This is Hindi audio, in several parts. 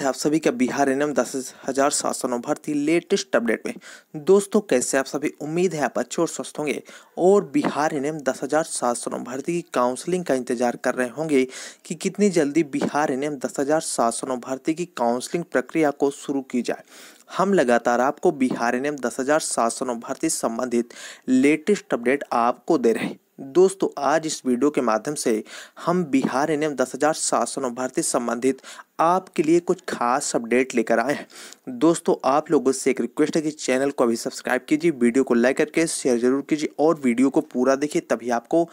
है आप सभी का बिहार एम दस हजार सात सौ नौ भर्ती लेटेस्ट अपडेट में दोस्तों कैसे आप सभी उम्मीद है आप अच्छे और स्वस्थ होंगे और बिहार एम दस हजार सात सौ नौ भर्ती की काउंसलिंग का इंतजार कर रहे होंगे कि कितनी जल्दी बिहार एन एम दस हजार सात सौ नौ भर्ती की काउंसलिंग प्रक्रिया को शुरू की जाए हम लगातार आपको बिहार एन एम दस हजार सात सौ नौ भर्ती संबंधित लेटेस्ट अपडेट आपको दे रहे हैं दोस्तों आज इस वीडियो के माध्यम से हम बिहार एन एम दस हज़ार सात सौ नौ भर्ती संबंधित आपके लिए कुछ खास अपडेट लेकर आए हैं दोस्तों आप लोगों से एक रिक्वेस्ट है कि चैनल को अभी सब्सक्राइब कीजिए वीडियो को लाइक करके शेयर जरूर कीजिए और वीडियो को पूरा देखिए तभी आपको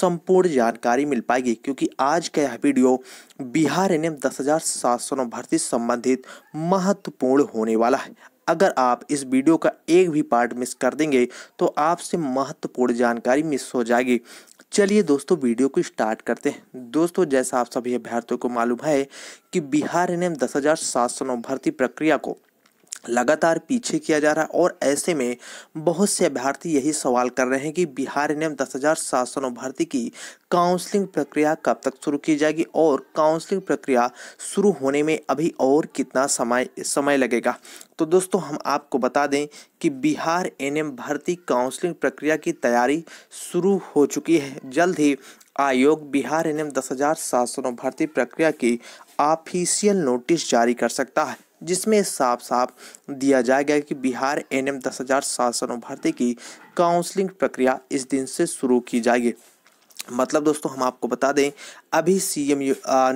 संपूर्ण जानकारी मिल पाएगी क्योंकि आज का यह वीडियो बिहार एन एम दस हज़ार सात सौ नौ भर्ती संबंधित महत्वपूर्ण होने वाला है अगर आप इस वीडियो का एक भी पार्ट मिस कर देंगे तो आपसे महत्वपूर्ण जानकारी मिस हो जाएगी चलिए दोस्तों वीडियो को स्टार्ट करते हैं दोस्तों जैसा आप सभी अभ्यर्थियों को मालूम है कि बिहार एन एम दस भर्ती प्रक्रिया को लगातार पीछे किया जा रहा है और ऐसे में बहुत से अभ्यर्थी यही सवाल कर रहे हैं कि बिहार एन एम दस हज़ार सात सौ नौ भर्ती की काउंसलिंग प्रक्रिया कब तक शुरू की जाएगी और काउंसलिंग प्रक्रिया शुरू होने में अभी और कितना समय समय लगेगा तो दोस्तों हम आपको बता दें कि बिहार एनएम भर्ती काउंसलिंग प्रक्रिया की तैयारी शुरू हो चुकी है जल्द ही आयोग बिहार एनएम दस हज़ार सात सौ नौ भर्ती प्रक्रिया की ऑफिशियल नोटिस जारी कर सकता है जिसमें साफ साफ दिया जाएगा कि बिहार एन एम दस हज़ार सात सौ भर्ती की काउंसलिंग प्रक्रिया इस दिन से शुरू की जाएगी मतलब दोस्तों हम आपको बता दें अभी सीएम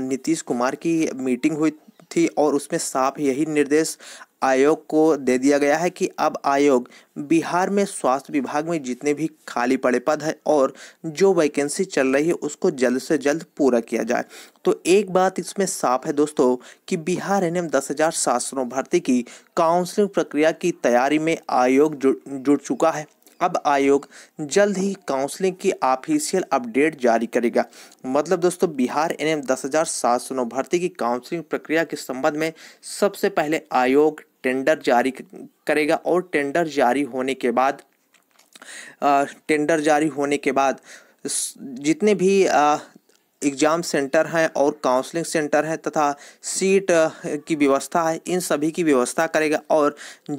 नीतीश कुमार की मीटिंग हुई थी और उसमें साफ यही निर्देश आयोग को दे दिया गया है कि अब आयोग बिहार में स्वास्थ्य विभाग में जितने भी खाली पड़े पद हैं और जो वैकेंसी चल रही है उसको जल्द से जल्द पूरा किया जाए तो एक बात इसमें साफ है दोस्तों कि बिहार एन एम दस हज़ार शासनों भर्ती की काउंसलिंग प्रक्रिया की तैयारी में आयोग जुड़ जुड़ चुका है अब आयोग जल्द ही काउंसलिंग की ऑफिशियल अपडेट जारी करेगा मतलब दोस्तों बिहार एन एम दस हज़ार सात सौ नौ भर्ती की काउंसलिंग प्रक्रिया के संबंध में सबसे पहले आयोग टेंडर जारी करेगा और टेंडर जारी होने के बाद टेंडर जारी होने के बाद जितने भी एग्ज़ाम सेंटर हैं और काउंसलिंग सेंटर हैं तथा सीट की व्यवस्था है इन सभी की व्यवस्था करेगा और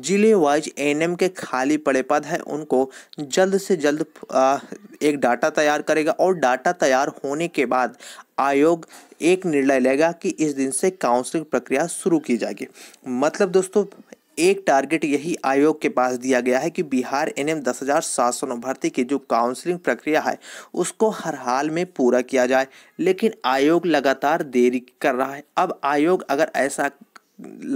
जिले वाइज एन के खाली पड़े पद हैं उनको जल्द से जल्द एक डाटा तैयार करेगा और डाटा तैयार होने के बाद आयोग एक निर्णय लेगा कि इस दिन से काउंसलिंग प्रक्रिया शुरू की जाएगी मतलब दोस्तों एक टारगेट यही आयोग के पास दिया गया है कि बिहार एन एम दस हज़ार सात सौ भर्ती की जो काउंसलिंग प्रक्रिया है उसको हर हाल में पूरा किया जाए लेकिन आयोग लगातार देरी कर रहा है अब आयोग अगर ऐसा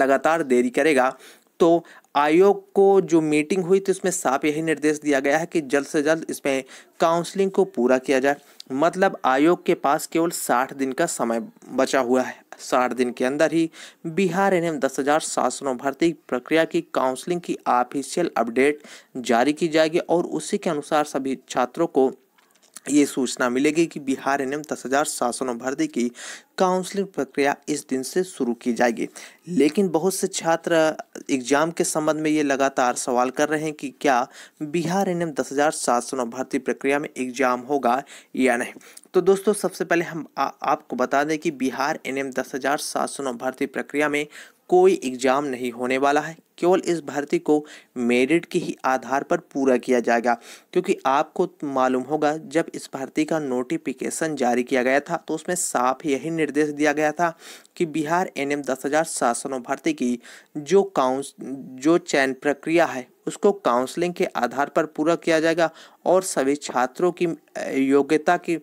लगातार देरी करेगा तो आयोग को जो मीटिंग हुई थी उसमें साफ यही निर्देश दिया गया है कि जल्द से जल्द इसमें काउंसलिंग को पूरा किया जाए मतलब आयोग के पास केवल साठ दिन का समय बचा हुआ है साठ दिन के अंदर ही बिहार एन एम दस हजार सात सौ भर्ती प्रक्रिया की काउंसलिंग की ऑफिशियल अपडेट जारी की जाएगी और उसी के अनुसार सभी छात्रों को ये सूचना मिलेगी कि बिहार एन एम दस हजार सात सौ भर्ती की काउंसलिंग प्रक्रिया इस दिन से शुरू की जाएगी लेकिन बहुत से छात्र एग्जाम के संबंध में ये लगातार सवाल कर रहे हैं कि क्या बिहार एन एम दस हजार सात सौ भर्ती प्रक्रिया में एग्जाम होगा या नहीं तो दोस्तों सबसे पहले हम आ, आपको बता दें कि बिहार एन एम दस हजार सात सौ भर्ती प्रक्रिया में कोई एग्जाम नहीं होने वाला है केवल इस भर्ती को मेरिट के ही आधार पर पूरा किया जाएगा क्योंकि आपको मालूम होगा जब इस भर्ती का नोटिफिकेशन जारी किया गया था तो उसमें साफ यही निर्देश दिया गया था कि बिहार एन एम दस हज़ार शासनों भर्ती की जो काउंस जो चयन प्रक्रिया है उसको काउंसलिंग के आधार पर पूरा किया जाएगा और सभी छात्रों की योग्यता की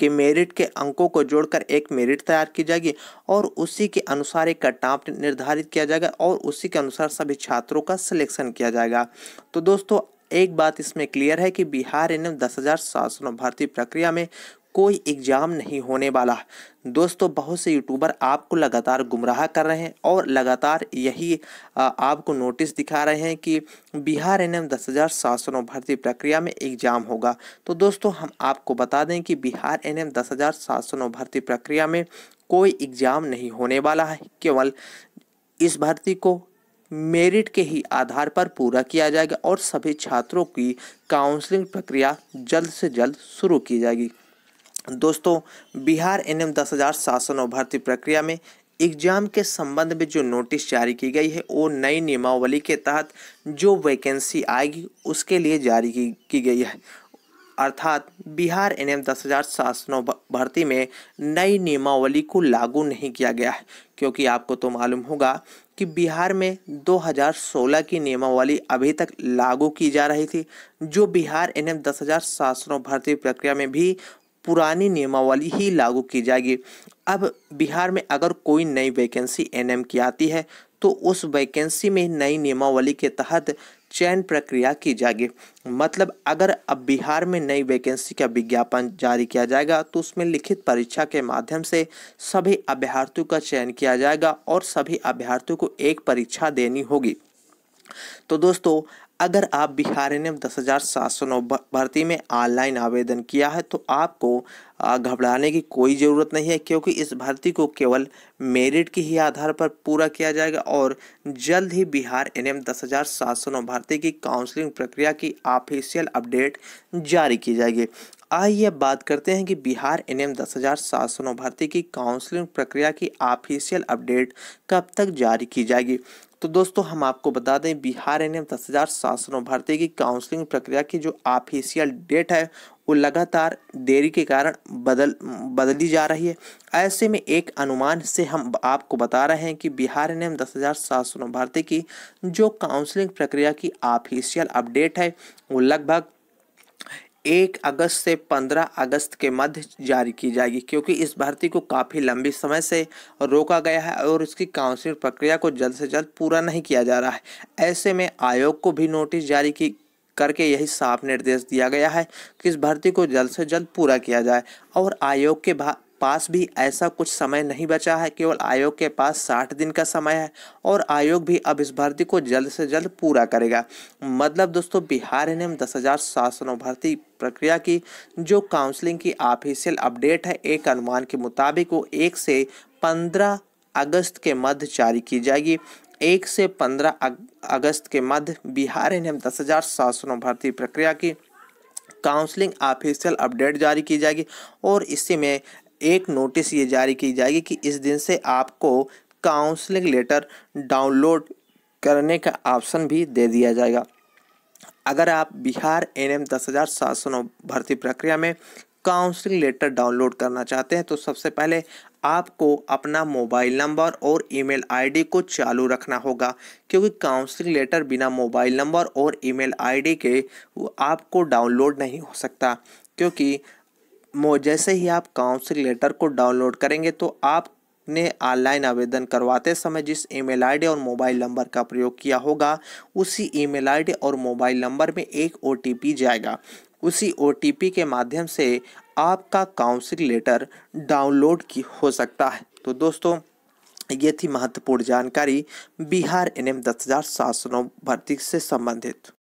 के मेरिट के अंकों को जोड़कर एक मेरिट तैयार की जाएगी और उसी के अनुसार एक कटाप निर्धारित किया जाएगा और उसी के अनुसार सभी छात्रों का सिलेक्शन किया जाएगा तो दोस्तों एक बात इसमें क्लियर है कि बिहार एन एम दस हज़ार सात सौ भर्ती प्रक्रिया में कोई एग्ज़ाम नहीं होने वाला दोस्तों बहुत से यूट्यूबर आपको लगातार गुमराह कर रहे हैं और लगातार यही आपको नोटिस दिखा रहे हैं कि बिहार एन एम दस हज़ार सात सौ नौ भर्ती प्रक्रिया में एग्ज़ाम होगा तो दोस्तों हम आपको बता दें कि बिहार एन एम दस हज़ार सात सौ नौ भर्ती प्रक्रिया में कोई एग्ज़ाम नहीं होने वाला है केवल इस भर्ती को मेरिट के ही आधार पर पूरा किया जाएगा और सभी छात्रों की काउंसलिंग प्रक्रिया जल्द से जल्द शुरू की जाएगी दोस्तों बिहार एन एम दस हज़ार शासन और भर्ती प्रक्रिया में एग्जाम के संबंध में जो नोटिस जारी की गई है वो नई नियमावली के तहत जो वैकेंसी आएगी उसके लिए जारी की, की गई है अर्थात बिहार एन एम दस हज़ार सात सौ भर्ती में नई नियमावली को लागू नहीं किया गया है क्योंकि आपको तो मालूम होगा कि बिहार में 2016 की नियमावली अभी तक लागू की जा रही थी जो बिहार एन एम दस हज़ार सात सौ भर्ती प्रक्रिया में भी पुरानी नियमावली ही लागू की जाएगी अब बिहार में अगर कोई नई वैकेंसी एनएम की आती है तो उस वैकेंसी में नई नियमावली के तहत चयन प्रक्रिया की जाएगी मतलब अगर अब बिहार में नई वैकेंसी का विज्ञापन जारी किया जाएगा तो उसमें लिखित परीक्षा के माध्यम से सभी अभ्यर्थियों का चयन किया जाएगा और सभी अभ्यर्थियों को एक परीक्षा देनी होगी तो दोस्तों अगर आप बिहार एन एम दस हज़ार सात सौ नौ भर्ती में ऑनलाइन आवेदन किया है तो आपको घबराने की कोई ज़रूरत नहीं है क्योंकि इस भर्ती को केवल मेरिट के ही आधार पर पूरा किया जाएगा और जल्द ही बिहार एन एम दस हज़ार सात सौ नौ भर्ती की काउंसलिंग प्रक्रिया की ऑफिशियल अपडेट जारी की जाएगी आइए अब बात करते हैं कि बिहार एन एम दस हज़ार सात सौ नौ भर्ती की काउंसलिंग प्रक्रिया की ऑफिशियल अपडेट कब तक जारी की जाएगी तो दोस्तों हम आपको बता दें बिहार एन एम दस हज़ार सात सौ नौ भर्ती की काउंसलिंग प्रक्रिया की जो ऑफिशियल डेट है वो लगातार देरी के कारण बदल बदली जा रही है ऐसे में एक अनुमान से हम आपको बता रहे हैं कि बिहार एन एम दस हज़ार सात सौ नौ भर्ती की जो काउंसलिंग प्रक्रिया की ऑफिशियल अपडेट है वो लगभग एक अगस्त से पंद्रह अगस्त के मध्य जारी की जाएगी क्योंकि इस भर्ती को काफ़ी लंबी समय से रोका गया है और इसकी काउंसिल प्रक्रिया को जल्द से जल्द पूरा नहीं किया जा रहा है ऐसे में आयोग को भी नोटिस जारी की करके यही साफ निर्देश दिया गया है कि इस भर्ती को जल्द से जल्द पूरा किया जाए और आयोग के भा पास भी ऐसा कुछ समय नहीं बचा है केवल आयोग के पास साठ दिन का समय है और आयोग भी अब इस भर्ती को जल्द से जल्द पूरा करेगा मतलब दोस्तों बिहार एन एम दस हज़ार सात सौ भर्ती प्रक्रिया की जो काउंसलिंग की ऑफिशियल अपडेट है एक अनुमान के मुताबिक वो एक से पंद्रह अगस्त के मध्य जारी की जाएगी एक से पंद्रह अग, अगस्त के मध्य बिहार एन एम दस हज़ार शासनों भर्ती प्रक्रिया की काउंसलिंग ऑफिशियल अपडेट जारी की जाएगी और इसी में एक नोटिस ये जारी की जाएगी कि इस दिन से आपको काउंसलिंग लेटर डाउनलोड करने का ऑप्शन भी दे दिया जाएगा अगर आप बिहार एन एम दस हज़ार सात सौ नौ भर्ती प्रक्रिया में काउंसलिंग लेटर डाउनलोड करना चाहते हैं तो सबसे पहले आपको अपना मोबाइल नंबर और ईमेल आईडी को चालू रखना होगा क्योंकि काउंसलिंग लेटर बिना मोबाइल नंबर और ईमेल आईडी के आपको डाउनलोड नहीं हो सकता क्योंकि मो जैसे ही आप काउंसिल लेटर को डाउनलोड करेंगे तो आपने ऑनलाइन आवेदन करवाते समय जिस ईमेल आईडी और मोबाइल नंबर का प्रयोग किया होगा उसी ईमेल आईडी और मोबाइल नंबर में एक ओ जाएगा उसी ओ के माध्यम से आपका काउंसिल लेटर डाउनलोड की हो सकता है तो दोस्तों ये थी महत्वपूर्ण जानकारी बिहार एन एम दस हज़ार सात सौ नौ भर्ती से संबंधित